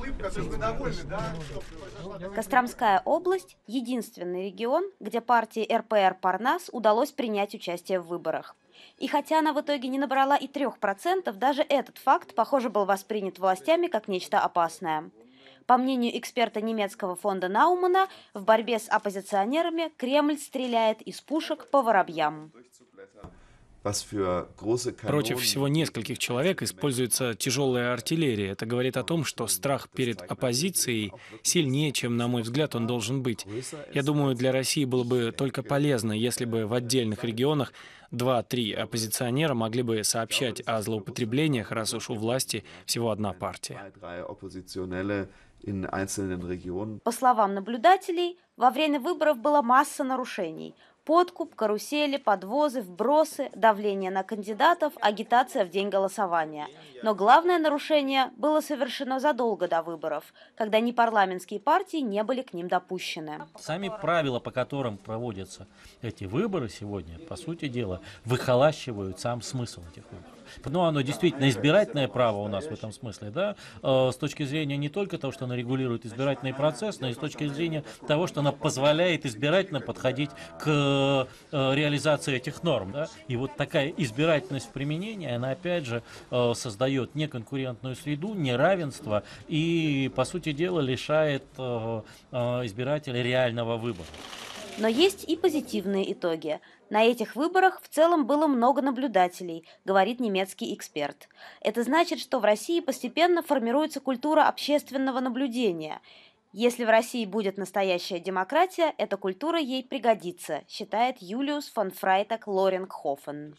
улыбка, то есть вы довольны, да? Костромская область – единственный регион, где партии РПР «Парнас» удалось принять участие в выборах. И хотя она в итоге не набрала и 3%, даже этот факт, похоже, был воспринят властями как нечто опасное. По мнению эксперта немецкого фонда Наумана, в борьбе с оппозиционерами Кремль стреляет из пушек по воробьям. Против всего нескольких человек используется тяжелая артиллерия. Это говорит о том, что страх перед оппозицией сильнее, чем, на мой взгляд, он должен быть. Я думаю, для России было бы только полезно, если бы в отдельных регионах два-три оппозиционера могли бы сообщать о злоупотреблениях, раз уж у власти всего одна партия. По словам наблюдателей, во время выборов была масса нарушений подкуп, карусели, подвозы, вбросы, давление на кандидатов, агитация в день голосования. Но главное нарушение было совершено задолго до выборов, когда непарламентские партии не были к ним допущены. Сами правила, по которым проводятся эти выборы сегодня, по сути дела, выхолащивают сам смысл этих выборов. Но ну, оно действительно избирательное право у нас в этом смысле, да, э, с точки зрения не только того, что оно регулирует избирательный процесс, но и с точки зрения того, что оно позволяет избирательно подходить к Э, э, реализации этих норм. Да? И вот такая избирательность применения, она опять же э, создает неконкурентную среду, неравенство и, по сути дела, лишает э, э избирателя реального выбора. Но есть и позитивные итоги. На этих выборах в целом было много наблюдателей, говорит немецкий эксперт. Это значит, что в России постепенно формируется культура общественного наблюдения – если в России будет настоящая демократия, эта культура ей пригодится, считает Юлиус фон Фрайтаг Лоренкхофен.